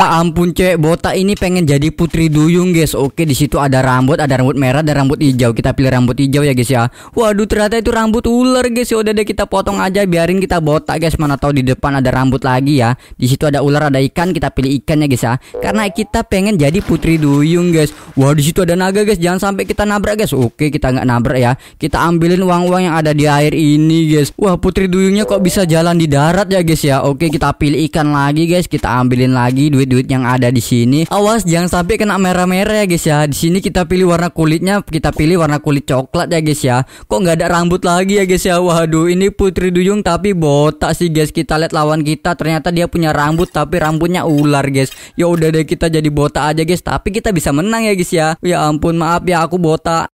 Ya ampun cek, botak ini pengen jadi putri duyung guys. Oke, di situ ada rambut, ada rambut merah, ada rambut hijau. Kita pilih rambut hijau ya guys ya. Waduh, ternyata itu rambut ular guys. Ya, udah deh kita potong aja, biarin kita botak guys. Mana tahu di depan ada rambut lagi ya. Di situ ada ular, ada ikan. Kita pilih ikannya guys ya. Karena kita pengen jadi putri duyung guys. Wah, di situ ada naga guys. Jangan sampai kita nabrak guys. Oke, kita nggak nabrak ya. Kita ambilin uang-uang yang ada di air ini guys. Wah, putri duyungnya kok bisa jalan di darat ya guys ya. Oke, kita pilih ikan lagi guys. Kita ambilin lagi duit duit yang ada di sini. Awas jangan sampai kena merah-merah ya guys ya. Di sini kita pilih warna kulitnya, kita pilih warna kulit coklat ya guys ya. Kok nggak ada rambut lagi ya guys ya? Waduh, ini Putri Duyung tapi botak sih guys. Kita lihat lawan kita ternyata dia punya rambut tapi rambutnya ular guys. Ya udah deh kita jadi botak aja guys, tapi kita bisa menang ya guys ya. Ya ampun, maaf ya aku botak.